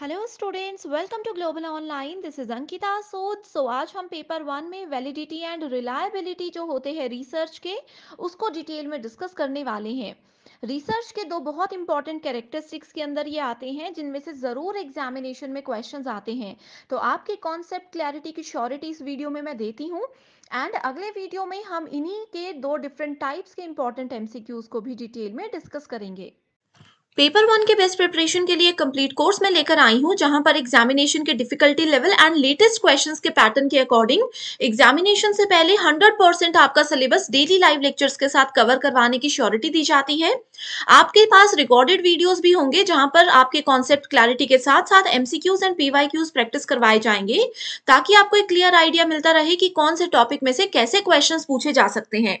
Hello students welcome to Global Online this is Ankita Sood so आज हम paper one में validity and reliability जो होते हैं रिसर्च के उसको डिटेल में डिस्कस करने वाले हैं रिसर्च के दो बहुत इंपॉर्टेंट कैरेक्टरिस्टिक्स के अंदर ये आते हैं जिनमें से ज़रूर एग्जामिनेशन में क्वेश्चन आते हैं तो आपके कॉन्सेप्ट क्लैरिटी की श्योरिटी इस वीडियो में मैं देती हूँ एंड अगले वीडियो में हम इन्हीं के दो डिफरेंट टाइप्स के इंपॉर्टेंट एमसीक्यूज को भी डिटेल में डिस्कस करेंगे पेपर वन के बेस्ट प्रिपरेशन के लिए कंप्लीट कोर्स में लेकर आई हूँ जहाँ पर एग्जामिनेशन के difficulty level and latest questions के पैटर्न के अकॉर्डिंग एग्जामिनेशन से पहले 100 परसेंट आपका सिलेबस डेली लाइव लेक्चर्स के साथ कवर करवाने की श्योरिटी दी जाती है आपके पास रिकॉर्डेड वीडियोस भी होंगे जहाँ पर आपके कॉन्सेप्ट क्लैरिटी के साथ साथ एमसीक्यूज एंड पीवाईक्यूज प्रैक्टिस करवाए जाएंगे ताकि आपको एक क्लियर आइडिया मिलता रहे कि कौन से टॉपिक में से कैसे क्वेश्चन पूछे जा सकते हैं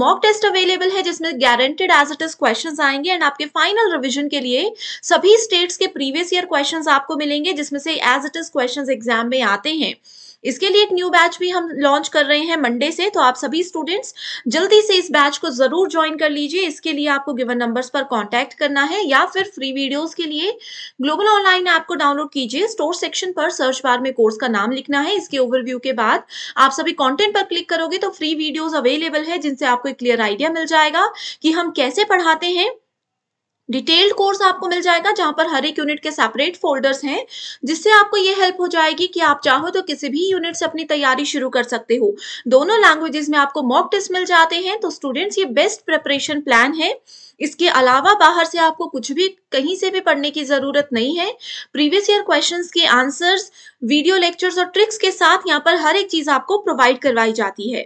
मॉक टेस्ट अवेलेबल है जिसमें guaranteed as it is questions आएंगे एंड आपके फाइनल रिवीजन के लिए सभी स्टेट्स के प्रीवियस ईयर क्वेश्चंस आपको मिलेंगे जिसमें से as it is questions exam में आते हैं इसके लिए एक न्यू बैच भी हम लॉन्च कर रहे हैं मंडे से तो आप सभी स्टूडेंट्स जल्दी से इस बैच को जरूर ज्वाइन कर लीजिए इसके लिए आपको गिवन नंबर्स पर कांटेक्ट करना है या फिर फ्री वीडियोज के लिए ग्लोबल ऑनलाइन ऐप को डाउनलोड कीजिए स्टोर सेक्शन पर सर्च बार में कोर्स का नाम लिखना है इसके ओवरव्यू के बाद आप सभी कॉन्टेंट पर क्लिक करोगे तो फ्री वीडियोज अवेलेबल है जिनसे आपको एक क्लियर आइडिया मिल जाएगा कि हम कैसे पढ़ाते हैं डिटेल्ड कोर्स आपको मिल जाएगा जहां पर हर एक यूनिट के सेपरेट फोल्डर्स हैं जिससे आपको ये हेल्प हो जाएगी कि आप चाहो तो किसी भी यूनिट से अपनी तैयारी शुरू कर सकते हो दोनों लैंग्वेजेस में आपको मॉक टेस्ट मिल जाते हैं तो स्टूडेंट्स ये बेस्ट प्रिपरेशन प्लान है इसके अलावा बाहर से आपको कुछ भी कहीं से भी पढ़ने की जरूरत नहीं है प्रीवियस ईयर क्वेश्चंस के आंसर्स वीडियो लेक्चर्स और ट्रिक्स के साथ यहाँ पर हर एक चीज आपको प्रोवाइड करवाई जाती है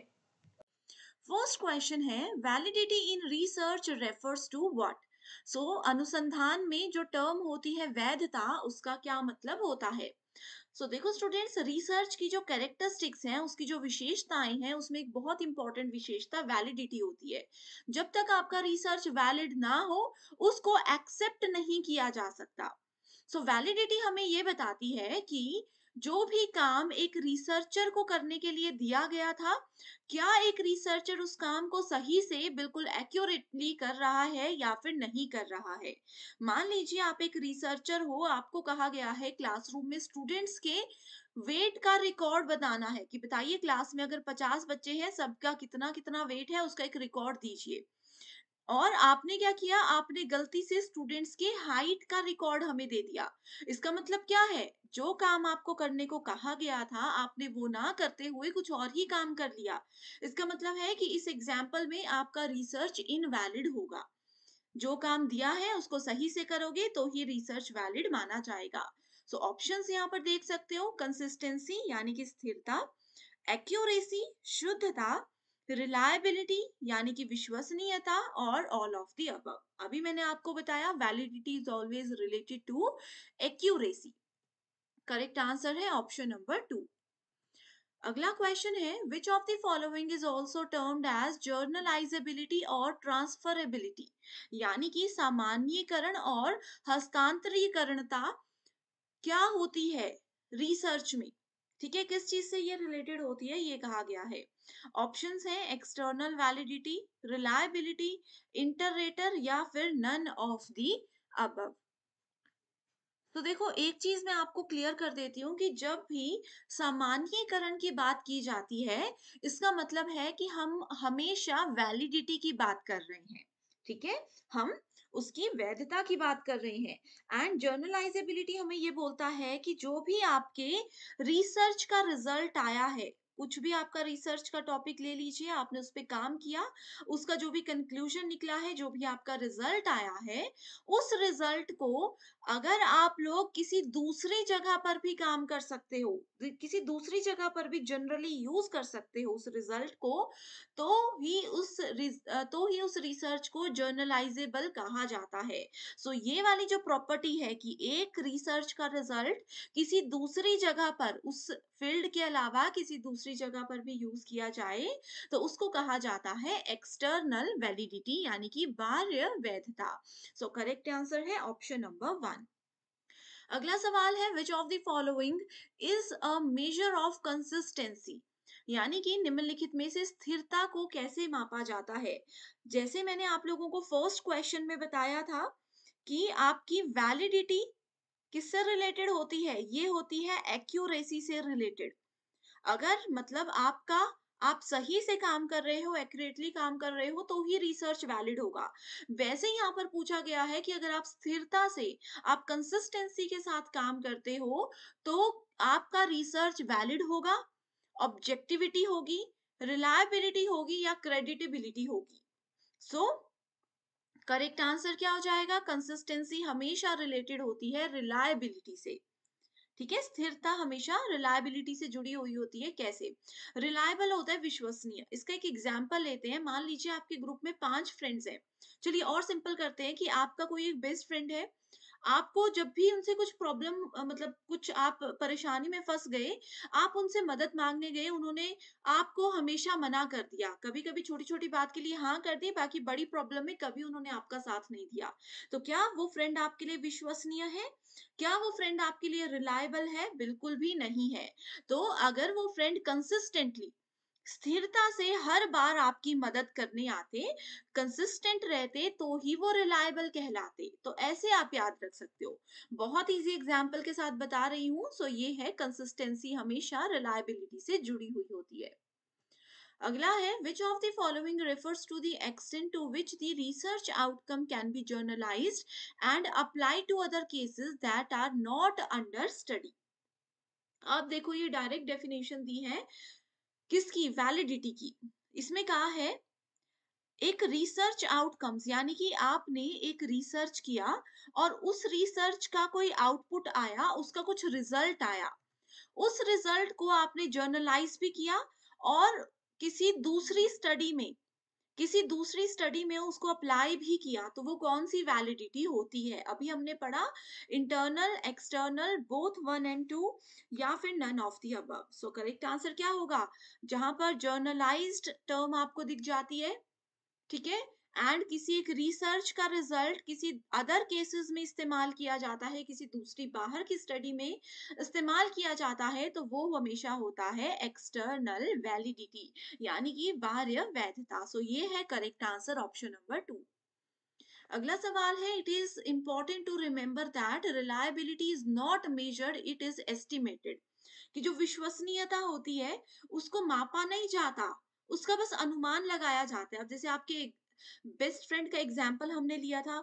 फर्स्ट क्वेश्चन है validity in research refers to what so so, अनुसंधान में जो टर्म होती है वैधता उसका क्या मतलब होता है सो so, देखो स्टूडेंट्स रिसर्च की जो कैरेक्टरिस्टिक्स हैं उसकी जो विशेषताएं हैं उसमें एक बहुत इंपॉर्टेंट विशेषता वैलिडिटी होती है जब तक आपका रिसर्च वैलिड ना हो उसको एक्सेप्ट नहीं किया जा सकता सो so, वैलिडिटी हमें ये बताती है कि जो भी काम एक रिसर्चर को करने के लिए दिया गया था क्या एक रिसर्चर उस काम को सही से बिल्कुल एक्यूरेटली कर रहा है या फिर नहीं कर रहा है मान लीजिए आप एक रिसर्चर हो आपको कहा गया है क्लासरूम में स्टूडेंट्स के वेट का रिकॉर्ड बताना है कि बताइए क्लास में अगर पचास बच्चे हैं सबका कितना कितना वेट है उसका एक रिकॉर्ड दीजिए और आपने क्या किया आपने गलती से स्टूडेंट्स के हाइट का रिकॉर्ड हमें दे दिया इसका मतलब क्या है जो काम आपको करने को कहा गया था आपने वो ना करते हुए कुछ और ही काम कर लिया इसका मतलब है कि इस एग्जाम्पल में आपका रिसर्च इनवैलिड होगा जो काम दिया है उसको सही से करोगे तो ही रिसर्च वैलिड माना जाएगा सो so, ऑप्शन यहाँ पर देख सकते हो कंसिस्टेंसी यानी कि स्थिरता एक्यूरेसी शुद्धता रिलायबिलिटी यानी कि विश्वसनीयता और ऑल ऑफ दी अब अभी मैंने आपको बताया validity is always related to accuracy correct answer है ऑप्शन नंबर टू अगला क्वेश्चन है which of the following is also termed as generalizability और ट्रांसफरेबिलिटी यानी कि सामान्यकरण और हस्तांतरीकरणता क्या होती है रिसर्च में ठीक है किस चीज से ये रिलेटेड होती है ये कहा गया है ऑप्शंस हैं एक्सटर्नल वैलिडिटी रिलायबिलिटी इंटररेटर या फिर नन ऑफ दी अबव तो देखो एक चीज मैं आपको क्लियर कर देती हूँ कि जब भी सामान्यकरण की बात की जाती है इसका मतलब है कि हम हमेशा वैलिडिटी की बात कर रहे हैं ठीक है हम उसकी वैधता की बात कर रहे हैं एंड जर्नलाइजेबिलिटी हमें ये बोलता है कि जो भी आपके रिसर्च का रिजल्ट आया है कुछ भी आपका रिसर्च का टॉपिक ले लीजिए आपने उस पर काम किया उसका जो भी कंक्लूजन निकला है जो भी आपका रिजल्ट आया है उस रिजल्ट को अगर आप लोग किसी दूसरी जगह पर भी काम कर सकते हो किसी दूसरी जगह पर भी जनरली यूज कर सकते हो उस रिजल्ट को तो ही उस तो ही उस रिसर्च को जर्नलाइजेबल कहा जाता है सो so, ये वाली जो प्रॉपर्टी है कि एक रिसर्च का रिजल्ट किसी दूसरी जगह पर उस फील्ड के अलावा किसी दूसरी दूसरी जगह पर भी यूज किया जाए तो उसको कहा जाता है एक्सटर्नल वैलिडिटी यानी कि बाह्य वैधता सो करेक्ट आंसर है ऑप्शन नंबर वन अगला सवाल है which of the following is a measure of consistency यानी कि निम्नलिखित में से स्थिरता को कैसे मापा जाता है जैसे मैंने आप लोगों को फर्स्ट क्वेश्चन में बताया था कि आपकी वैलिडिटी किससे रिलेटेड होती है ये होती है एक्यूरेसी से रिलेटेड अगर मतलब आपका आप सही से काम कर रहे हो एक्यूरेटली काम कर रहे हो तो ही रिसर्च वैलिड होगा वैसे यहाँ पर पूछा गया है कि अगर आप स्थिरता से आप कंसिस्टेंसी के साथ काम करते हो तो आपका रिसर्च वैलिड होगा ऑब्जेक्टिविटी होगी रिलायबिलिटी होगी या क्रेडिटेबिलिटी होगी सो करेक्ट आंसर क्या हो जाएगा कंसिस्टेंसी हमेशा रिलेटेड होती है रिलायबिलिटी से ठीक है स्थिरता हमेशा रिलायबिलिटी से जुड़ी हुई होती है कैसे रिलायबल होता है विश्वसनीय इसका एक एग्जाम्पल लेते हैं मान लीजिए आपके ग्रुप में पांच फ्रेंड्स हैं चलिए और सिंपल करते हैं कि आपका कोई एक बेस्ट फ्रेंड है आपको जब भी उनसे कुछ प्रॉब्लम मतलब कुछ आप परेशानी में फंस गए आप उनसे मदद मांगने गए उन्होंने आपको हमेशा मना कर दिया कभी कभी छोटी छोटी बात के लिए हाँ कर दी बाकी बड़ी प्रॉब्लम में कभी उन्होंने आपका साथ नहीं दिया तो क्या वो फ्रेंड आपके लिए विश्वसनीय है क्या वो फ्रेंड आपके लिए रिलायबल है बिल्कुल भी नहीं है तो अगर वो फ्रेंड कंसिस्टेंटली स्थिरता से हर बार आपकी मदद करने आते कंसिस्टेंट रहते तो ही वो रिलायबल कहलाते तो ऐसे आप याद रख सकते हो बहुत इजी एग्जाम्पल के साथ बता रही हूँ सो ये है कंसिस्टेंसी हमेशा रिलायबिलिटी से जुड़ी हुई होती है अगला है which of the following refers to the extent to which the research outcome can be generalize and apply to other cases that are not under study आप देखो ये डायरेक्ट डेफिनेशन दी है किसकी वैलिडिटी की इसमें कहा है एक रिसर्च आउटकम्स यानी कि आपने एक रिसर्च किया और उस रिसर्च का कोई आउटपुट आया उसका कुछ रिजल्ट आया उस रिजल्ट को आपने जर्नलाइज भी किया और किसी दूसरी स्टडी में किसी दूसरी स्टडी में उसको अप्लाई भी किया तो वो कौन सी वैलिडिटी होती है अभी हमने पढ़ा internal external both one and two या फिर नन ऑफ दी अब सो करेक्ट आंसर क्या होगा जहां पर जर्नलाइज्ड टर्म आपको दिख जाती है ठीक है एंड किसी एक रिसर्च का रिजल्ट किसी अदर केसेस में इस्तेमाल किया जाता है किसी दूसरी बाहर की स्टडी में इस्तेमाल किया जाता है तो वो हमेशा होता है एक्सटर्नल वैलिडिटी यानी कि बाह्य वैधता सो ये है correct answer option number two अगला सवाल है it is important to remember that reliability is not measured it is estimated कि जो विश्वसनीयता होती है उसको मापा नहीं जाता उसका बस अनुमान लगाया जाता है अब जैसे आपके बेस्ट फ्रेंड का एग्जाम्पल हमने लिया था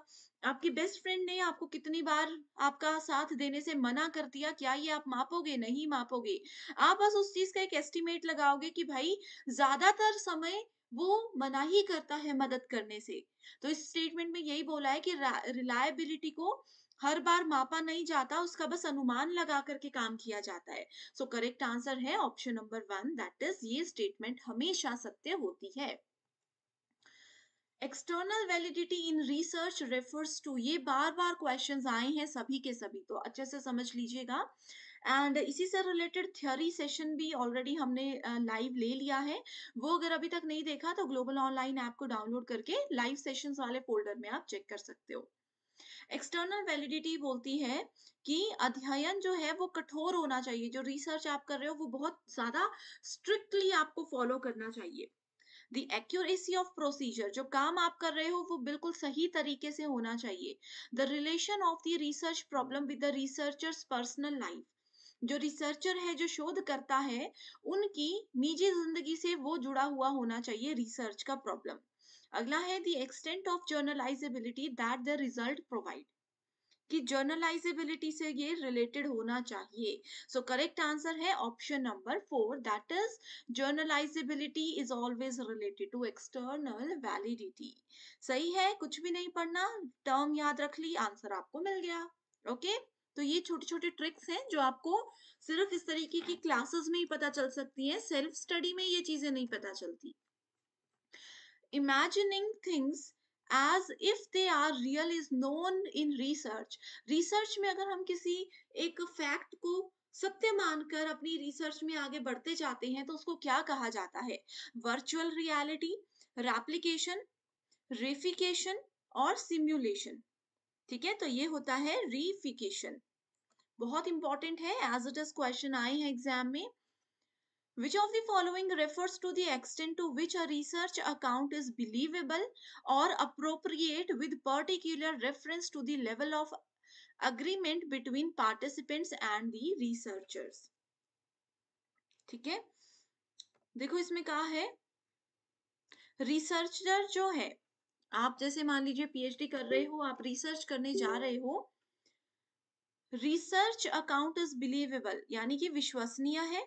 आपकी बेस्ट फ्रेंड ने आपको कितनी बार आपका साथ देने से मना कर दिया क्या ये आप मापोगे नहीं मापोगे आप बस उस चीज का एक एस्टिमेट लगाओगे कि भाई ज्यादातर समय वो मना ही करता है मदद करने से तो इस स्टेटमेंट में यही बोला है कि रिलायबिलिटी को हर बार मापा नहीं जाता उसका बस अनुमान लगा करके काम किया जाता है सो करेक्ट आंसर है option number one that is ये स्टेटमेंट हमेशा सत्य होती है external validity in research refers to ये बार बार क्वेश्चन आए हैं सभी के सभी तो अच्छे से समझ लीजिएगा एंड इसी से रिलेटेड थ्योरी सेशन भी ऑलरेडी हमने लाइव ले लिया है वो अगर अभी तक नहीं देखा तो ग्लोबल ऑनलाइन ऐप को डाउनलोड करके लाइव सेशन वाले फोल्डर में आप चेक कर सकते हो एक्सटर्नल वैलिडिटी बोलती है कि अध्ययन जो है वो कठोर होना चाहिए जो रिसर्च आप कर रहे हो वो बहुत ज्यादा स्ट्रिक्टली आपको फॉलो करना चाहिए द एक्यूरेसी ऑफ प्रोसीजर जो काम आप कर रहे हो वो बिल्कुल सही तरीके से होना चाहिए the relation of the research problem with the researcher's personal life जो रिसर्चर है जो शोध करता है उनकी निजी जिंदगी से वो जुड़ा हुआ होना चाहिए रिसर्च का प्रॉब्लम अगला है the extent of generalizability that the result provide कि जर्नलाइजेबिलिटी से ये रिलेटेड होना चाहिए सो करेक्ट आंसर है option number four that is generalizability is always related to external validity सही है कुछ भी नहीं पढ़ना टर्म याद रख ली आंसर आपको मिल गया ओके okay? तो ये छोटे छोटे ट्रिक्स हैं जो आपको सिर्फ इस तरीके की क्लासेस में ही पता चल सकती हैं सेल्फ स्टडी में ये चीजें नहीं पता चलती imagining things as if they are real is known in research research में अगर हम किसी एक फैक्ट को सत्य मानकर अपनी रिसर्च में आगे बढ़ते जाते हैं तो उसको क्या कहा जाता है वर्चुअल रियलिटी रेप्लीकेशन रिफिकेशन और सिम्युलेशन ठीक है तो ये होता है रिफिकेशन बहुत इंपॉर्टेंट है एज इट इज क्वेश्चन आए हैं एग्जाम में Which of the following refers to the extent to which a research account is believable or appropriate with particular reference to the level of agreement between participants and the researchers? ठीक है देखो इसमें कहा है researcher जो है आप जैसे मान लीजिए पीएचडी कर रहे हो आप रिसर्च करने जा रहे हो रिसर्च अकाउंट इज बिलीवेबल यानी कि विश्वसनीय है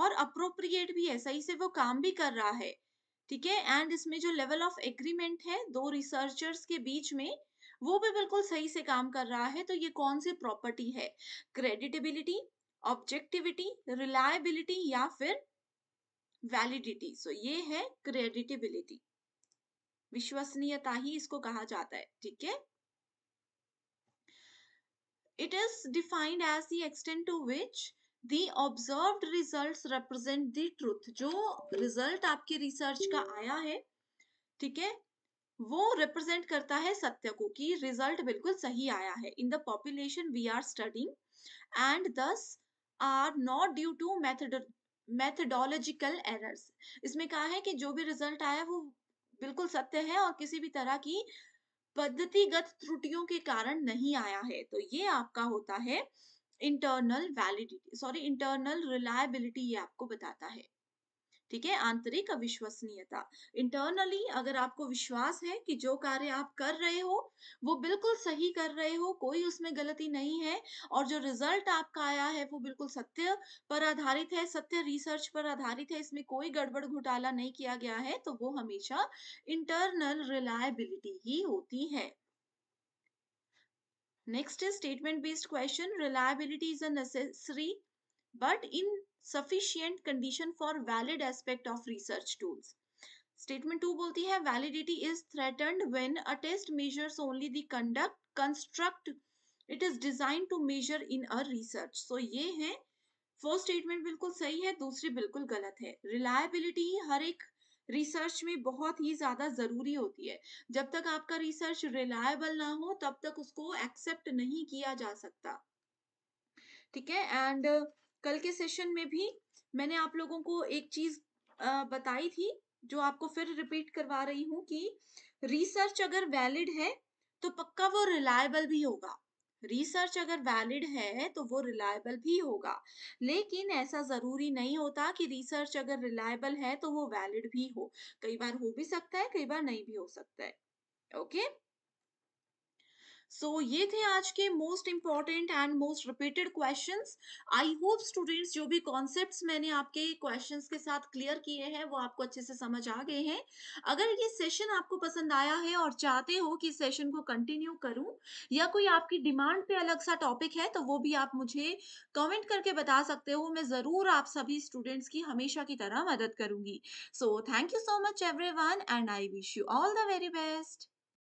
और अप्रोप्रिएट भी है सही से वो काम भी कर रहा है ठीक है एंड इसमें जो लेवल ऑफ एग्रीमेंट है दो रिसर्चर्स के बीच में वो भी बिल्कुल सही से काम कर रहा है तो ये कौन सी प्रॉपर्टी है क्रेडिटेबिलिटी ऑब्जेक्टिविटी रिलायबिलिटी या फिर वैलिडिटी सो so, ये है क्रेडिटेबिलिटी विश्वसनीयता ही इसको कहा जाता है ठीक है it is defined as the extent to which the observe result represent the truth जो रिजल्ट आपके रिसर्च का आया है ठीक है वो रिप्रेजेंट करता है सत्य को कि रिजल्ट बिल्कुल सही आया है in the population we are studying and these are not due to method methodological errors इसमें कहा है कि जो भी रिजल्ट आया वो बिल्कुल सत्य है और किसी भी तरह की पद्धतिगत त्रुटियों के कारण नहीं आया है तो ये आपका होता है internal validity sorry internal reliability ये आपको बताता है ठीक है आंतरिक अविश्वसनीयता इंटरनली अगर आपको विश्वास है कि जो कार्य आप कर रहे हो वो बिल्कुल सही कर रहे हो कोई उसमें गलती नहीं है और जो रिजल्ट आपका आया है वो बिल्कुल सत्य पर आधारित है सत्य रिसर्च पर आधारित है इसमें कोई गड़बड़ घोटाला नहीं किया गया है तो वो हमेशा इंटरनल रिलायबिलिटी ही होती है Next is statement based question. Reliability is a necessary but insufficient condition for valid aspect of research tools. Statement two बोलती है validity is threatened when a test measures only the conduct construct it is design to measure in a research so ये है first statement बिल्कुल सही है दूसरी बिल्कुल गलत है रिलायबिलिटी हर एक रिसर्च में बहुत ही ज़्यादा ज़रूरी होती है जब तक आपका रिसर्च रिलायबल ना हो तब तक उसको एक्सेप्ट नहीं किया जा सकता ठीक है एंड कल के सेशन में भी मैंने आप लोगों को एक चीज़ बताई थी जो आपको फिर रिपीट करवा रही हूँ कि रिसर्च अगर वैलिड है तो पक्का वो रिलायबल भी होगा रिसर्च अगर वैलिड है तो वो रिलायबल भी होगा लेकिन ऐसा ज़रूरी नहीं होता कि रिसर्च अगर रिलायबल है तो वो वैलिड भी हो कई बार हो भी सकता है कई बार नहीं भी हो सकता है ओके okay? सो so, ये थे आज के most important and most repeated question I hope students जो भी कॉन्सेप्ट मैंने आपके क्वेश्चन के साथ क्लियर किए हैं वो आपको अच्छे से समझ आ गए हैं अगर ये सेशन आपको पसंद आया है और चाहते हो कि सेशन को कंटिन्यू करूं या कोई आपकी डिमांड पे अलग सा टॉपिक है तो वो भी आप मुझे कमेंट करके बता सकते हो मैं ज़रूर आप सभी स्टूडेंट्स की हमेशा की तरह मदद करूंगी so thank you so much every and I wish you all the very best